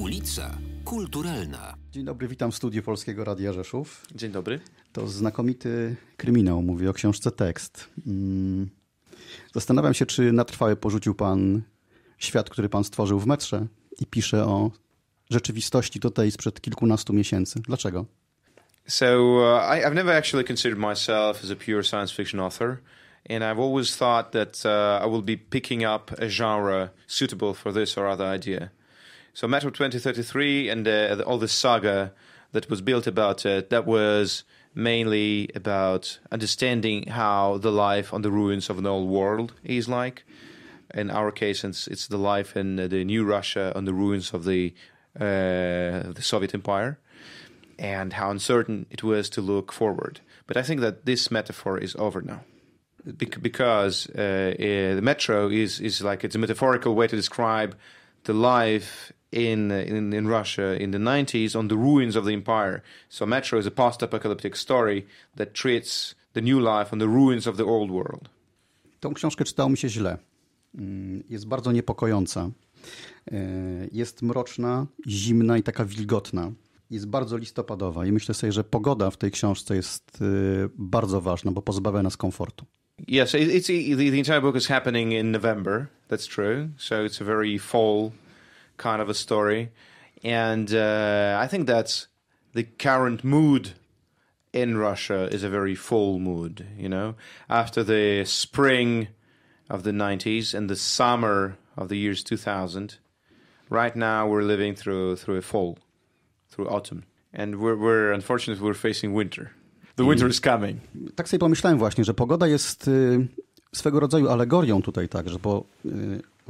Ulica Kulturalna. Dzień dobry, witam w studiu Polskiego Radia Rzeszów. Dzień dobry. To znakomity kryminał, Mówi o książce tekst. Mm. Zastanawiam się, czy na trwałe porzucił pan świat, który pan stworzył w metrze i pisze o rzeczywistości do tej sprzed kilkunastu miesięcy. Dlaczego? So uh, I've never actually considered myself as a pure science fiction author, and I've always thought that uh, I will be picking up a genre suitable for this or other idea. So Metro 2033 and uh, the, all the saga that was built about it, uh, that was mainly about understanding how the life on the ruins of an old world is like. In our case, it's, it's the life in the new Russia on the ruins of the uh, the Soviet Empire, and how uncertain it was to look forward. But I think that this metaphor is over now because uh, uh, the metro is is like it's a metaphorical way to describe the life in, in, in Russia in the 90s on the ruins of the empire. So Metro is a post-apocalyptic story that treats the new life on the ruins of the old world. Tą książkę czytało mi się źle. Mm, jest bardzo niepokojąca. E, jest mroczna, zimna i taka wilgotna. Jest bardzo listopadowa i myślę sobie, że pogoda w tej książce jest e, bardzo ważna, bo pozbawia nas komfortu. Yes, it's, the entire book is happening in November. That's true. So it's a very fall kind of a story. And uh, I think that's the current mood in Russia is a very fall mood, you know. After the spring of the 90s and the summer of the years 2000, right now we're living through through a fall, through autumn. And we're, we're unfortunately we're facing winter. The winter is coming. Tak sobie pomyślałem właśnie, że pogoda jest swego rodzaju alegorią tutaj także, bo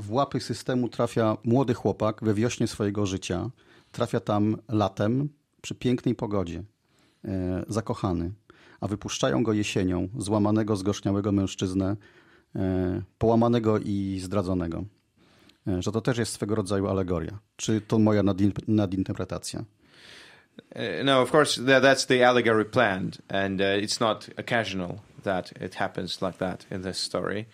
w łapy systemu trafia młody chłopak we wiośnie swojego życia. Trafia tam latem przy pięknej pogodzie, e, zakochany, a wypuszczają go jesienią, złamanego, zgorzkniałego mężczyznę, e, połamanego i zdradzonego. E, że to też jest swego rodzaju alegoria. Czy to moja nadin- nadinterpretacja? E, no, of course, that's the allegory planned, and uh, it's not occasional that it happens like that in this story.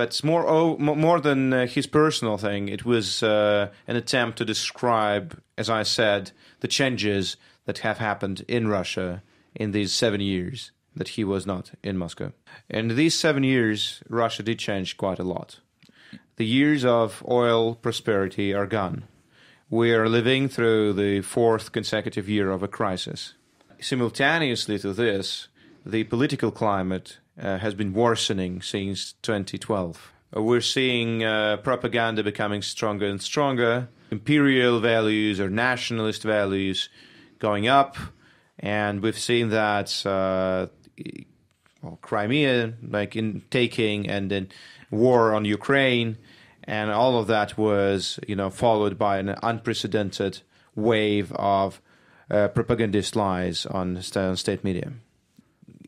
But more oh, more than uh, his personal thing, it was uh, an attempt to describe, as I said, the changes that have happened in Russia in these seven years that he was not in Moscow. In these seven years, Russia did change quite a lot. The years of oil prosperity are gone. We are living through the fourth consecutive year of a crisis. Simultaneously to this, the political climate uh, has been worsening since 2012. Uh, we're seeing uh, propaganda becoming stronger and stronger, imperial values or nationalist values going up, and we've seen that uh, well, Crimea, like in taking and then war on Ukraine, and all of that was you know followed by an unprecedented wave of uh, propagandist lies on state media.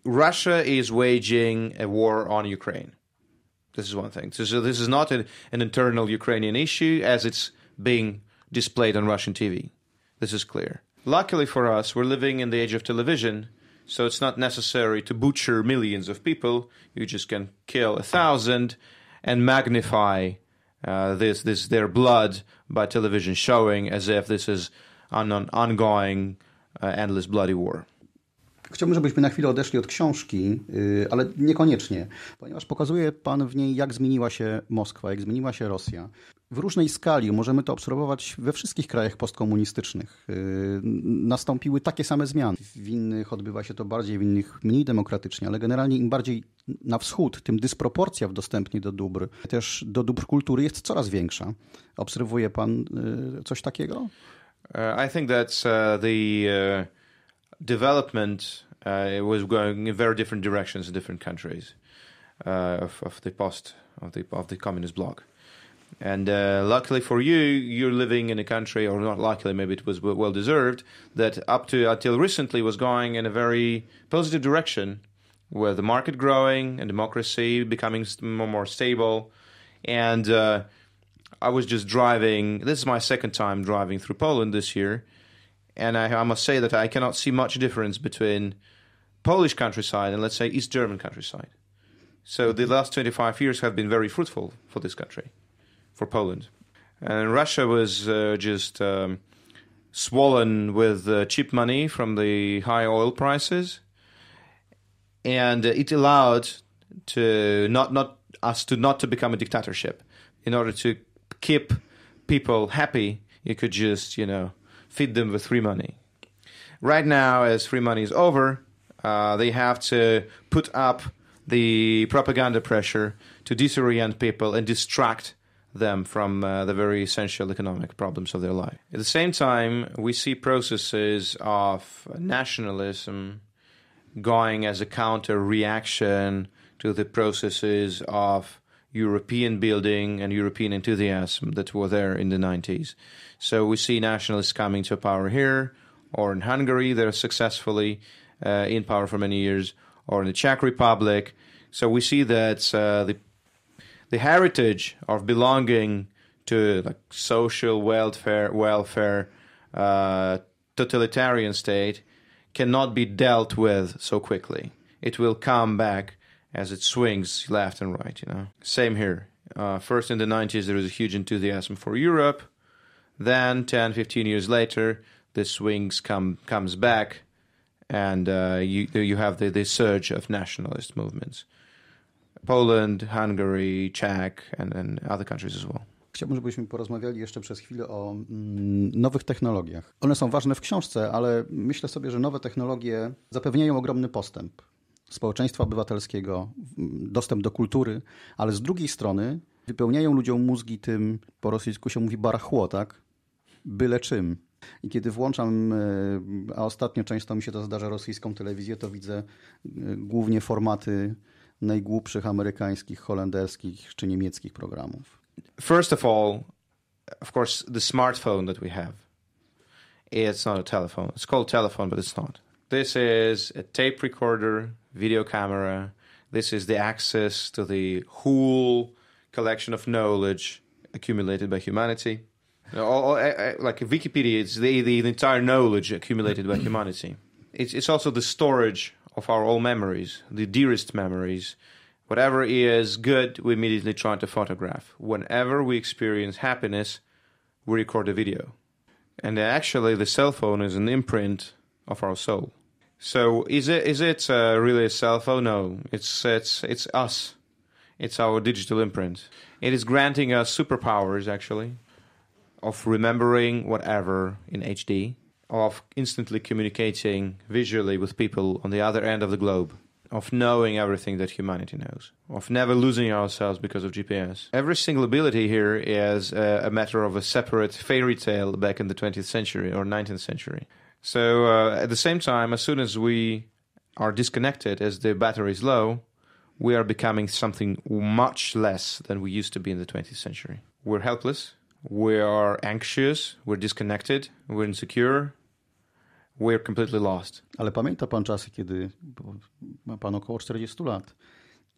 Russia is waging a war on Ukraine. This is one thing. So, so this is not a, an internal Ukrainian issue as it's being displayed on Russian TV. This is clear. Luckily for us, we're living in the age of television, so it's not necessary to butcher millions of people. You just can kill a thousand and magnify uh, this this their blood by television showing as if this is an, an ongoing uh, endless bloody war. Chciałbym, żebyśmy na chwilę odeszli od książki, y, ale niekoniecznie, ponieważ pokazuje Pan w niej, jak zmieniła się Moskwa, jak zmieniła się Rosja. W różnej skali możemy to obserwować we wszystkich krajach postkomunistycznych. Y, nastąpiły takie same zmiany. W innych odbywa się to bardziej, w innych mniej demokratycznie, ale generalnie im bardziej na wschód, tym dysproporcja w dostępie do dóbr, też do dóbr kultury jest coraz większa. Obserwuje Pan y, coś takiego? Uh, I think that uh, the uh, development uh, it was going in very different directions in different countries uh, of, of, the post of the of the communist bloc. And uh, luckily for you, you're living in a country, or not luckily, maybe it was well deserved, that up to until recently was going in a very positive direction, with the market growing and democracy becoming more stable. And uh, I was just driving. This is my second time driving through Poland this year and I, I must say that I cannot see much difference between Polish countryside and, let's say, East German countryside. So the last 25 years have been very fruitful for this country, for Poland. And Russia was uh, just um, swollen with uh, cheap money from the high oil prices, and it allowed to not not us to not to become a dictatorship. In order to keep people happy, you could just you know feed them with free money. Right now, as free money is over, uh, they have to put up the propaganda pressure to disorient people and distract them from uh, the very essential economic problems of their life. At the same time, we see processes of nationalism going as a counter reaction to the processes of European building and European enthusiasm that were there in the 90s. So we see nationalists coming to power here, or in Hungary, they're successfully uh, in power for many years, or in the Czech Republic. So we see that uh, the the heritage of belonging to like social welfare welfare uh, totalitarian state cannot be dealt with so quickly. It will come back as it swings left and right. You know, same here. Uh, first in the 90s, there was a huge enthusiasm for Europe. Then 10, 15 years later, the swings come comes back, and uh, you you have the, the surge of nationalist movements. Poland, Hungary, Czech, and, then other countries as well. Chciałbym, żebyśmy porozmawiali jeszcze przez chwilę o mm, nowych technologiach. One są ważne w książce, ale myślę sobie, że nowe technologie zapewniają ogromny postęp. społeczeństwa obywatelskiego, dostęp do kultury, ale z drugiej strony wypełniają ludziom mózgi tym, po rosyjsku się mówi barachło, tak? Byle czym. I kiedy włączam, e, a ostatnio często mi się to zdarza, rosyjską telewizję, to widzę e, głównie formaty najgłupszych amerykańskich, holenderskich czy niemieckich programów. First of all, of course, the smartphone that we have, it's not a telephone. It's called telephone, but it's not. This is a tape recorder, video camera. This is the access to the whole collection of knowledge accumulated by humanity. All, eh, eh, like Wikipedia, it's the, the, entire knowledge accumulated by humanity. It's, it's also the storage of our old memories, the dearest memories. Whatever is good, we immediately try to photograph. Whenever we experience happiness, we record a video. And actually, the cell phone is an imprint of our soul. So is it is it uh, really a cell phone? No, it's it's it's us. It's our digital imprint. It is granting us superpowers actually, of remembering whatever in HD, of instantly communicating visually with people on the other end of the globe, of knowing everything that humanity knows, of never losing ourselves because of GPS. Every single ability here is a, uh, a matter of a separate fairy tale back in the 20th century or 19th century. So uh, at the same time, as soon as we are disconnected, as the battery is low, we are becoming something much less than we used to be in the 20th century. We're helpless. We are anxious. We're disconnected. We're insecure. We're completely lost. Ale pamięta pan czasy, kiedy ma pan około 40 lat,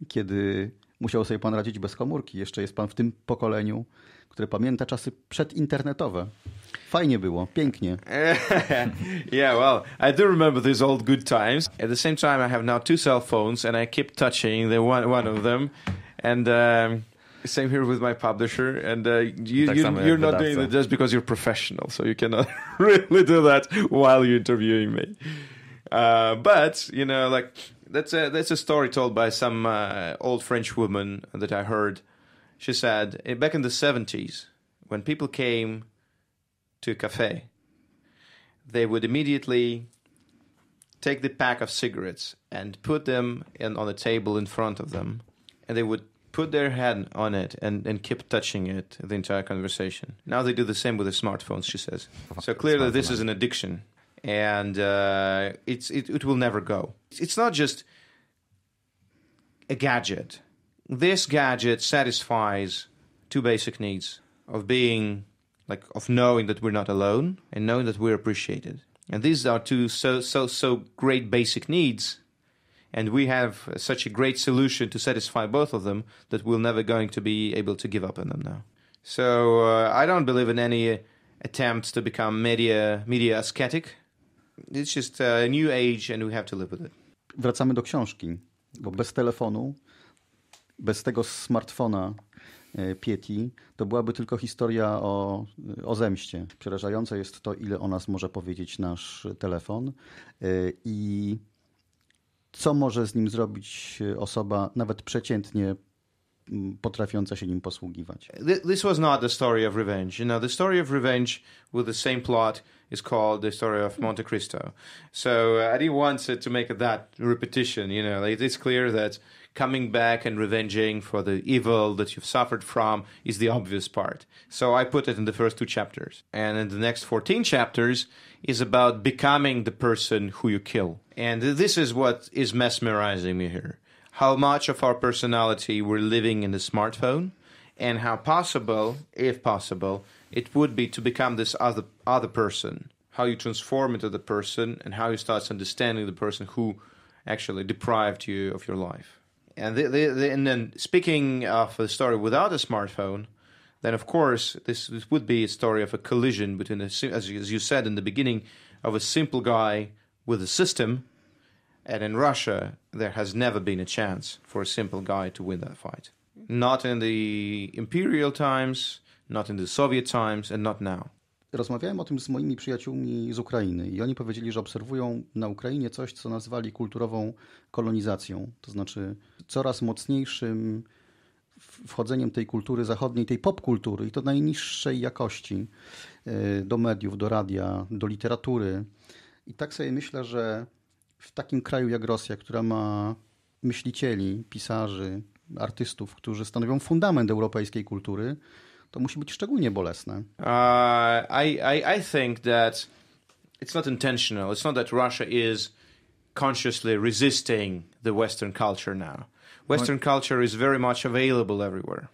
kiedy musiał sobie pan radzić bez komórki. Jeszcze jest pan w tym pokoleniu, które pamięta czasy przedinternetowe. Fajnie było, pięknie. yeah, well, I do remember these old good times. At the same time, I have now two cell phones and I keep touching the one, one of them. And um, same here with my publisher. And uh, you, tak you, you're not doing it just because you're professional, so you cannot really do that while you're interviewing me. Uh, but, you know, like, that's a, that's a story told by some uh, old French woman that I heard. She said, eh, back in the 70s, when people came to a cafe, they would immediately take the pack of cigarettes and put them in, on a table in front of them, and they would put their hand on it and, and keep touching it the entire conversation. Now they do the same with the smartphones, she says. So clearly, this is an addiction, and uh, it's it, it will never go. It's not just a gadget. This gadget satisfies two basic needs of being like of knowing that we're not alone and knowing that we're appreciated. And these are two so so so great basic needs, and we have such a great solution to satisfy both of them that we're never going to be able to give up on them now. So uh, I don't believe in any attempts to become media media ascetic. It's just a new age, and we have to live with it. Wracamy do książki, bo bez telefonu, bez tego smartfona E, Pieti, to byłaby tylko historia o, o zemście. Przerażające jest to, ile o nas może powiedzieć nasz telefon e, i co może z nim zrobić e, osoba nawet przeciętnie potrafiąca się nim posługiwać. This was not the story of revenge. You know, the story of revenge with the same plot is called the story of Monte Cristo. So uh, I didn't want to make that repetition. You know, like, it's clear that coming back and revenging for the evil that you've suffered from is the obvious part. So I put it in the first two chapters. And in the next 14 chapters is about becoming the person who you kill. And this is what is mesmerizing me here. How much of our personality we're living in the smartphone and how possible, if possible, it would be to become this other other person. How you transform into the person and how you start understanding the person who actually deprived you of your life and the, the, the, and then speaking of a story without a smartphone, then of course this, this would be a story of a collision between a, as as you said in the beginning of a simple guy with a system, and in Russia there has never been a chance for a simple guy to win that fight. Not in the imperial times, not in the Soviet times, and not now. Rozmawiałem o tym z moimi przyjaciółmi z Ukrainy i oni powiedzieli, że obserwują na Ukrainie coś, co nazwali kulturową kolonizacją, to znaczy coraz mocniejszym wchodzeniem tej kultury zachodniej, tej popkultury i to najniższej jakości e, do mediów, do radia, do literatury. I tak sobie myślę, że w takim kraju jak Rosja, która ma myślicieli, pisarzy, artystów, którzy stanowią fundament europejskiej kultury, to musi być szczególnie bolesne. Uh, I, I, I think that it's not intentional. It's not that Russia is consciously resisting the Western culture now. Western culture is very much available everywhere.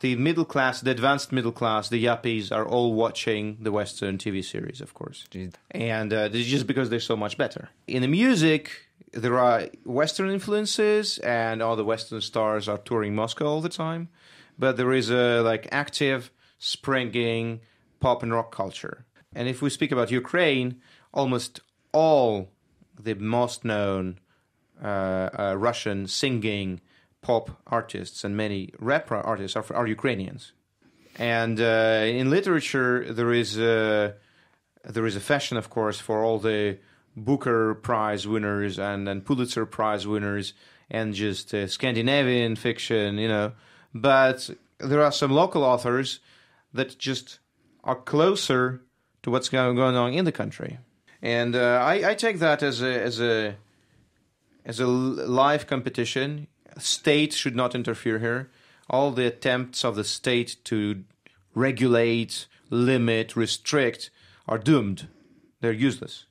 The middle class, the advanced middle class, the yuppies are all watching the Western TV series, of course. And uh, just because they're so much better. In the music, there are Western influences, and all the Western stars are touring Moscow all the time but there is a like active springing pop and rock culture. And if we speak about Ukraine, almost all the most known uh, uh, Russian singing pop artists and many rap artists are, are Ukrainians. And uh, in literature, there is a, uh, there is a fashion, of course, for all the Booker Prize winners and, and Pulitzer Prize winners and just uh, Scandinavian fiction, you know, but there are some local authors that just are closer to what's going on in the country, and uh, I, I, take that as a as a as a live competition. State should not interfere here. All the attempts of the state to regulate, limit, restrict are doomed. They're useless,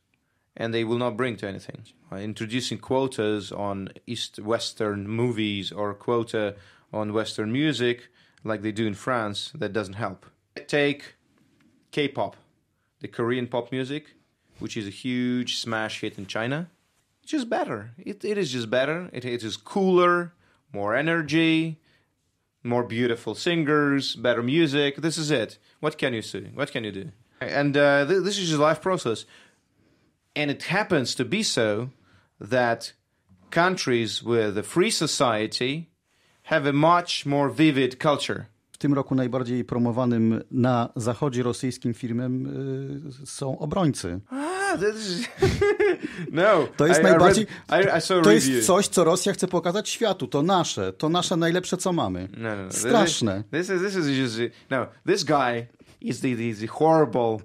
and they will not bring to anything. Uh, introducing quotas on east western movies or quota on Western music like they do in France, that doesn't help. Take K pop, the Korean pop music, which is a huge smash hit in China. It's just better. It, it is just better. It, it is cooler, more energy, more beautiful singers, better music. This is it. What can you do? What can you do? And uh, th- this is just life process. And it happens to be so that countries with a free society have a much more vivid culture. W tym roku najbardziej promowanym na zachodzie rosyjskim firmem y, są obrońcy. no, to jest I, najbardziej. I read, I, to jest coś, co Rosja chce pokazać światu. To nasze, to nasze najlepsze, co mamy. No, no, no. Straszne. This, this is, this is just, no, this guy is the, the, the horrible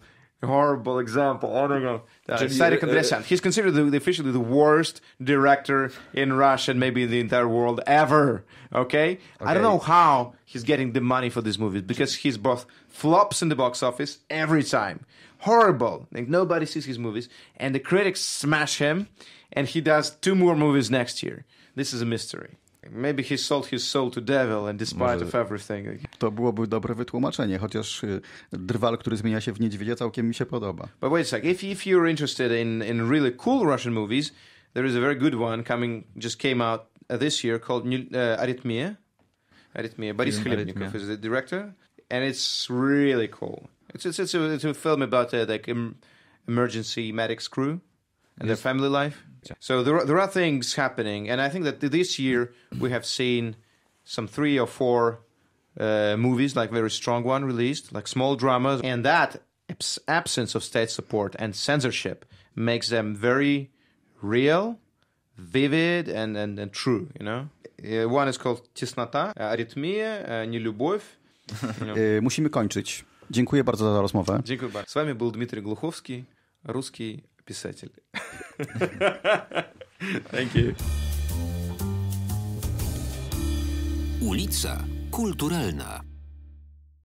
horrible example. I don't uh, He's considered the, officially the worst director in Russia and maybe the entire world ever. Okay? okay? I don't know how he's getting the money for these movies because he's both flops in the box office every time. Horrible. Like nobody sees his movies. And the critics smash him. And he does two more movies next year. This is a mystery. Maybe he sold his soul to devil and despite of everything. To byłoby dobre wytłumaczenie, chociaż drwal, który zmienia się w niedźwiedzia, całkiem mi się podoba. But wait a sec. If, if you're interested in, in really cool Russian movies, there is a very good one coming, just came out uh, this year called uh, Arrhythmia. Arrhythmia. Boris Khlebnikov is the director, and it's really cool. It's it's it's a, it's a film about uh, like em emergency medics crew and yes. their family life. So there are, there are things happening, and I think that this year we have seen some three or four uh, movies, like very strong one released, like small dramas, and that absence of state support and censorship makes them very real, vivid, and and, and true. You know, uh, one is called Теснота, Аритмия, uh, Нелюбовь. Uh, you Musimy kończyć. Dziękuję bardzo za rozmowę. Dziękuję bardzo. Z wami był Dmitry Głuchowski, ruski pisатель. Thank you. Ulica Kulturalna.